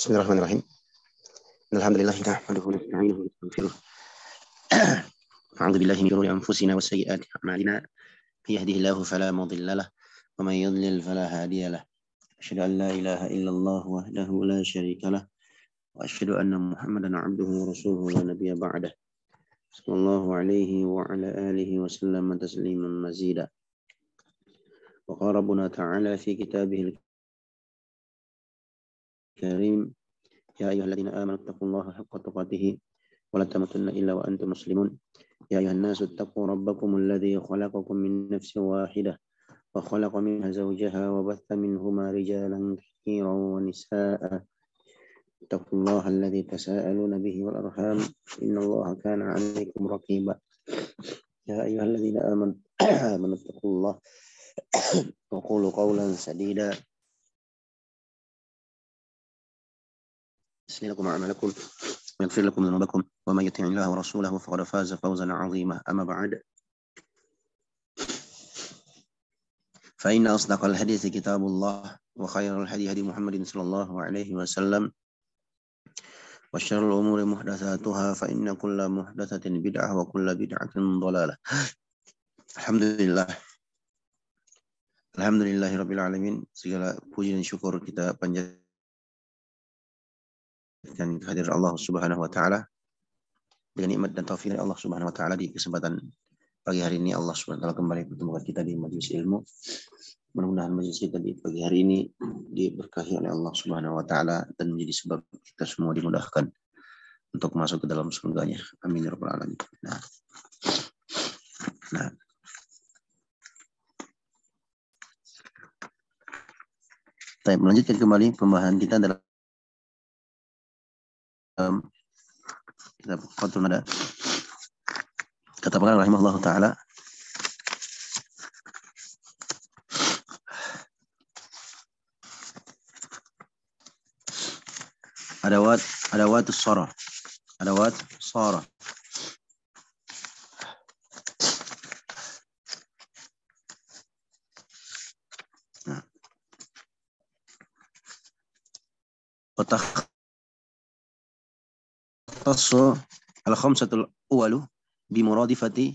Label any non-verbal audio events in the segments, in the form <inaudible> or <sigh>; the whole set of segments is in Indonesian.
بسم الله الرحمن الرحيم الحمد لله نحمده ونستعينه ونستغفره نعوذ بالله من شرور أنفسنا وسيئات أعمالنا من يهده الله فلا مضل له ومن يضلل فلا هادي له أشهد أن لا إله إلا الله وحده لا شريك له وأشهد أن محمدا عبده ورسوله لا نبي بعده صلى الله عليه وعلى آله وسلم تسليما مزيدا وقال ربنا تعالى في كتابه الكريم الكريم يا أيها الذين آمنوا اتقوا الله حق تقاته ولا تموتن إلا وأنتم مسلمون يا أيها الناس اتقوا ربكم الذي خلقكم من نفس واحدة وخلق منها زوجها وبث منهما رجالا كثيرا ونساء اتقوا الله الذي تساءلون به والأرحام إن الله كان عليكم رقيبا يا أيها الذين آمنوا <coughs> آمنوا اتقوا الله <coughs> وقولوا قولا سديدا يصلح لكم أعمالكم ويغفر لكم ذنوبكم ومن يطع الله ورسوله فقد فاز فوزا عظيما أما بعد فإن أصدق الحديث كتاب الله وخير الحديث هدي محمد صلى الله عليه وسلم وشر الأمور محدثاتها فإن كل محدثة بدعة وكل بدعة ضلالة الحمد لله Alhamdulillahirrabbilalamin Segala puji dan syukur kita panjat dan kehadiran Allah Subhanahu wa taala dengan nikmat dan taufik Allah Subhanahu wa taala di kesempatan pagi hari ini Allah Subhanahu wa taala kembali bertemu kita di majelis ilmu. Mudah-mudahan majelis kita di pagi hari ini diberkahi oleh Allah Subhanahu wa taala dan menjadi sebab kita semua dimudahkan untuk masuk ke dalam surganya. Amin ya rabbal alamin. Nah. Nah, Baik, melanjutkan kembali pembahasan kita dalam كتاب قدر لا كتب رحمه الله تعالى أدوات أدوات الصرع أدوات صارة نعم. وتخ yahtassu al-khamsatul awalu bimuradifati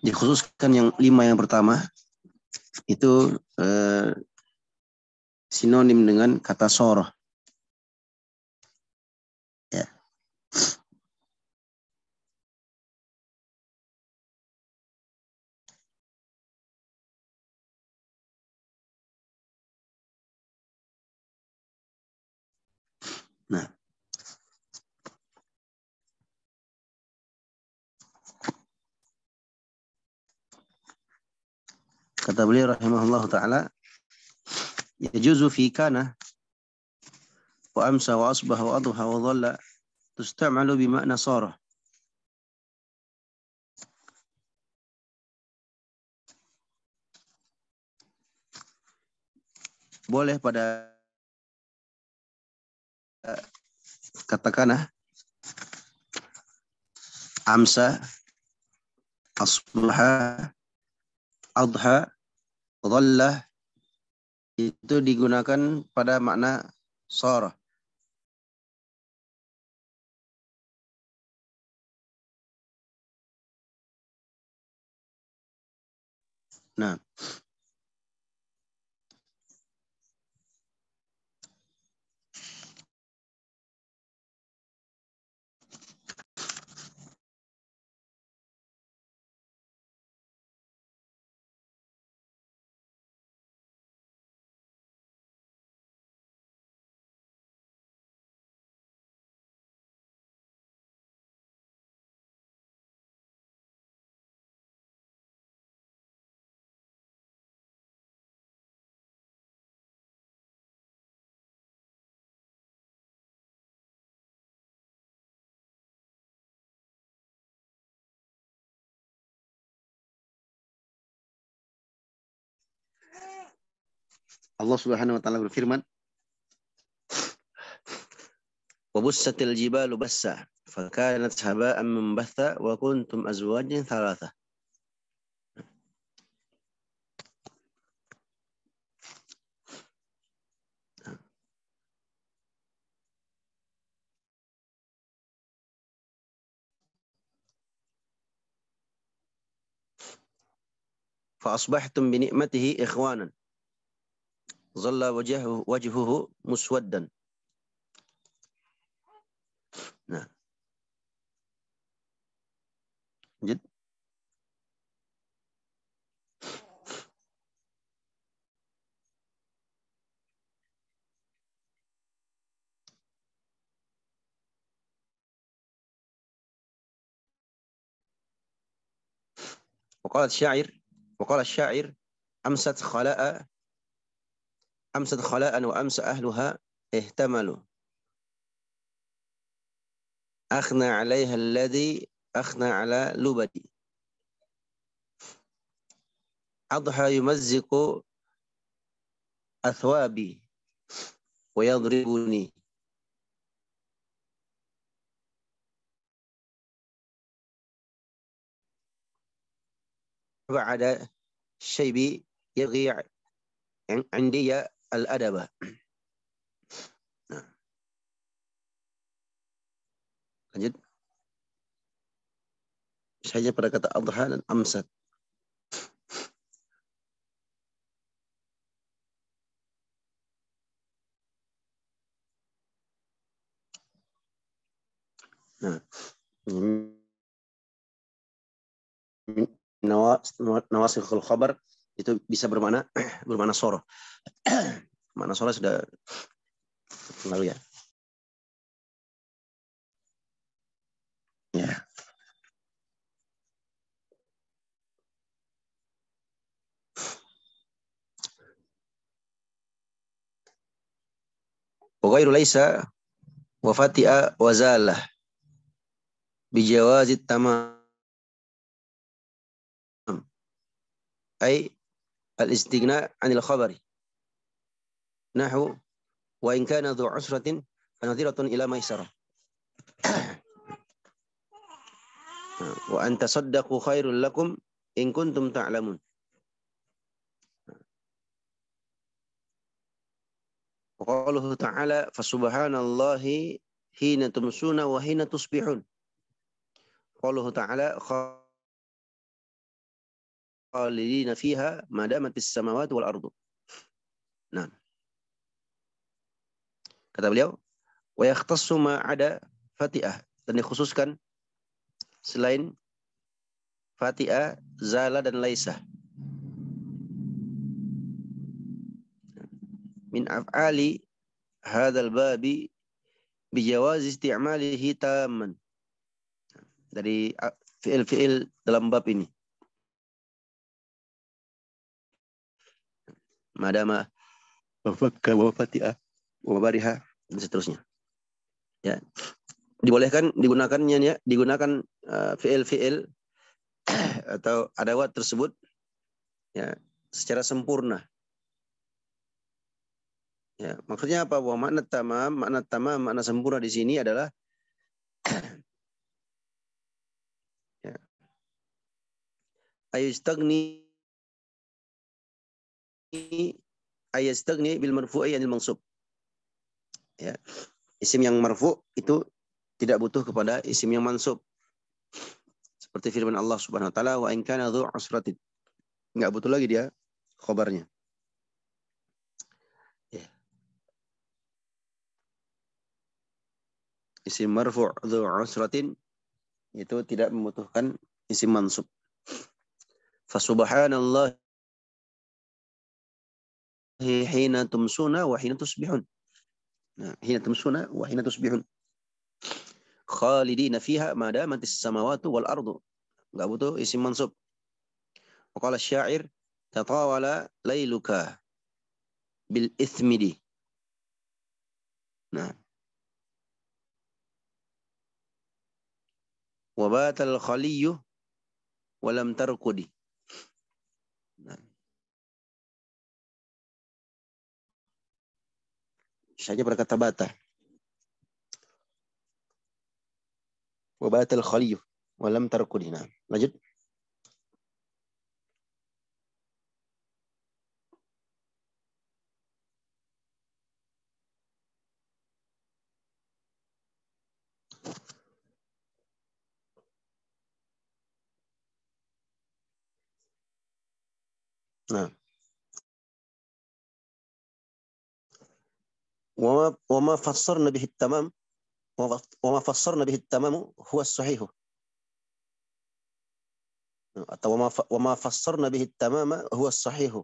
Dikhususkan yang lima yang pertama itu eh, sinonim dengan kata sorah. Nah, kata beliau rahimahullah taala yajuzu fi kana wa amsa wa asbaha wa aduha wa dhalla tustamalu bi ma'na sara boleh pada Eh, katakanlah amsa asbaha adha dhalla itu digunakan pada makna sor Nah, Allah Subhanahu wa taala berfirman Wabussatil jibalu bassa fakanat haba'an membatha wa kuntum azwajin thalatha فأصبحتم بنعمته إخوانا ظل وجهه, وجهه مسودا نعم جد وقال الشاعر وقال الشاعر أمست خلاء أمست خلاء وأمس أهلها اهتملوا أخنى عليها الذي أخنى على لبدي أضحى يمزق أثوابي ويضربني على الشيبي يبغي عندي الأدب lanjut hanya pada kata adha dan amsat nah. hmm nawasikhul khabar itu bisa bermakna <clears throat> bermakna soro. <clears throat> mana soro sudah lalu ya. Ya. Wagairu laisa wafati'a wazalah bijawazit tamam أي الاستغناء عن الخبر نحو وإن كان ذو عسرة فنظرة إلى ميسرة <clears throat> وأن تصدقوا خير لكم إن كنتم تعلمون وقوله تعالى فسبحان الله حين تمسون وحين تصبحون قوله تعالى khalidina fiha madamatis samawati wal ardu. Nah. Kata beliau, wa yakhtassu ma ada Fatihah dan dikhususkan selain Fatihah, Zala dan Laisah. Min af'ali hadzal babi bijawaz isti'malihi taman Dari fi'il-fi'il dalam bab ini. madama wafakka wafatiha wabariha dan seterusnya ya dibolehkan digunakannya ya digunakan uh, eh, fiil fiil <clears throat> atau adawat tersebut ya secara sempurna ya maksudnya apa bahwa makna tamam makna tamam makna sempurna di sini adalah <clears throat> ya ayustagni ayastagni bil marfu'i anil mansub. Ya. Isim yang marfu itu tidak butuh kepada isim yang mansub. Seperti firman Allah Subhanahu wa taala wa in kana dhu usratin. Enggak butuh lagi dia khabarnya. Ya. Isim marfu' dhu usratin itu tidak membutuhkan isim mansub. Fasubhanallah حين تمسون وحين تصبحون حين تمسون وحين تصبحون خالدين فيها ما دامت السماوات والأرض لابد اسم منصوب وقال الشاعر تطاول ليلك بالإثم دي نعم وبات الخلي ولم ترقدي saja berkata bata. Wabatal khalif walam tarkudina. Lanjut. Nah. وما وما فسرنا به التمام وما فسرنا به التمام هو الصحيح atau wama fassarna bihi tamama huwa sahihu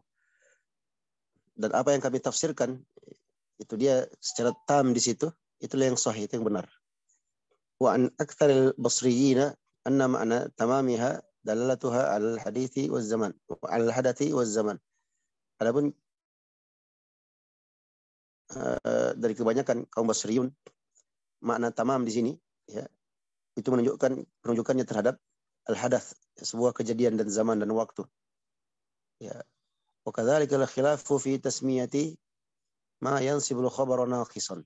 dan apa yang kami tafsirkan itu dia secara tam di situ itulah yang sahih itu yang benar wa an al basriyina anna ma'na tamamiha dalalatuha al hadithi wa zaman al hadathi wa zaman adapun Eh, dari kebanyakan kaum Basriun makna tamam di sini ya itu menunjukkan penunjukannya terhadap al hadath sebuah kejadian dan zaman dan waktu ya wa kadzalika al fi tasmiyati ma yansibu al khabara naqisan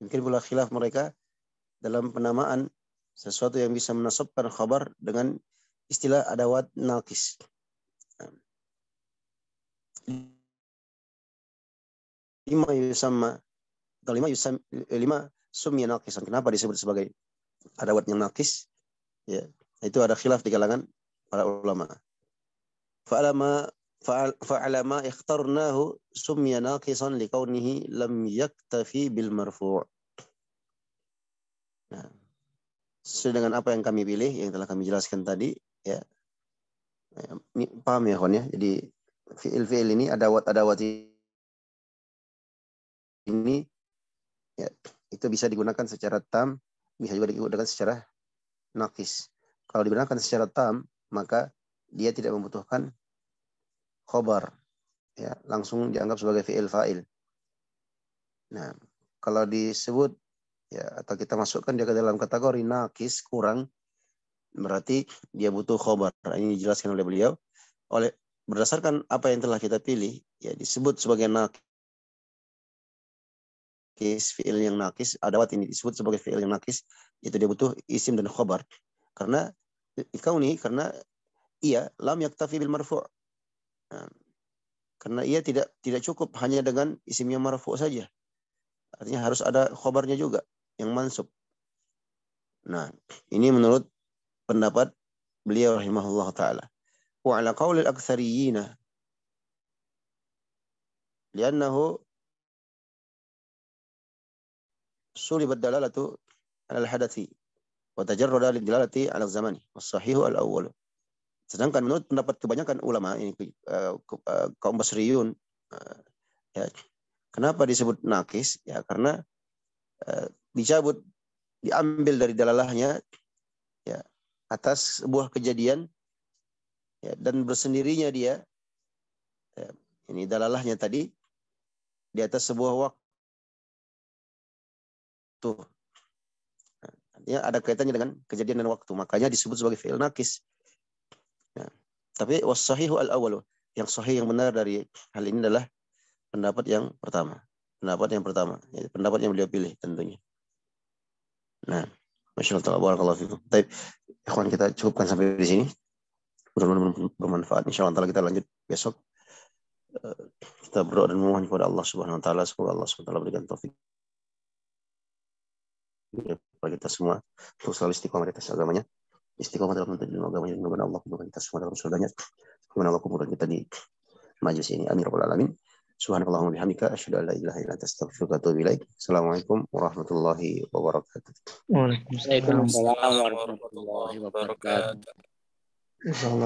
mungkin pula khilaf mereka dalam penamaan sesuatu yang bisa menasabkan khabar dengan istilah adawat naqis lima yusama atau lima yusam eh, lima sumya nakisan. Kenapa disebut sebagai adawat yang nakis? Ya, itu ada khilaf di kalangan para ulama. Fa'alama fa'alama ikhtarnahu sumya naqisan likaunihi lam yaktafi bil marfu'. Nah, sesuai dengan apa yang kami pilih yang telah kami jelaskan tadi ya. ya paham ya kon ya. Jadi fi'il fi'il ini adawat adawati ini ya, itu bisa digunakan secara tam, bisa juga digunakan secara nakis. Kalau digunakan secara tam, maka dia tidak membutuhkan khobar. Ya, langsung dianggap sebagai fi'il fa'il. Nah, kalau disebut ya atau kita masukkan dia ke dalam kategori nakis kurang berarti dia butuh khobar. Nah, ini dijelaskan oleh beliau. Oleh berdasarkan apa yang telah kita pilih, ya disebut sebagai nakis nakis, fi'il yang nakis, adawat ini disebut sebagai fi'il yang nakis, itu dia butuh isim dan khobar. Karena nih, karena ia lam yaktafi bil marfu'. Nah, karena ia tidak tidak cukup hanya dengan isim yang marfu' saja. Artinya harus ada khobarnya juga yang mansub. Nah, ini menurut pendapat beliau rahimahullah taala. Wa ala qaulil aktsariyina. Liannahu sulibat dalalatu al hadathi wa tajarrada lid dalalati ala zamani wasahihu al awwal sedangkan menurut pendapat kebanyakan ulama ini uh, uh, kaum basriyun uh, ya, kenapa disebut nakis ya karena uh, dicabut diambil dari dalalahnya ya atas sebuah kejadian ya, dan bersendirinya dia ya, ini dalalahnya tadi di atas sebuah waktu waktu. Nah, ya, ada kaitannya dengan kejadian dan waktu. Makanya disebut sebagai fi'il nakis. Ya. tapi wassahihu al awalu yang sahih yang benar dari hal ini adalah pendapat yang pertama. Pendapat yang pertama, ya, pendapat yang beliau pilih tentunya. Nah, masya Allah, barakallahu fikum. Tapi ikhwan kita cukupkan sampai di sini. Mudah-mudahan bermanfaat. Insya Allah kita lanjut besok eh, kita berdoa dan memohon kepada Allah Subhanahu wa taala semoga Allah Subhanahu wa taala berikan taufik kepada kita semua terus selalu istiqomah di atas agamanya istiqomah dalam menuntut ilmu agamanya dan mudah Allah kumpulkan kita semua dalam surganya kemudian Allah kumpulkan kita di majlis ini amin ya rabbal alamin subhanallahumma bihamdika asyhadu an la ilaha illa anta astaghfiruka wa atubu ilaik assalamualaikum warahmatullahi wabarakatuh waalaikumsalam warahmatullahi wabarakatuh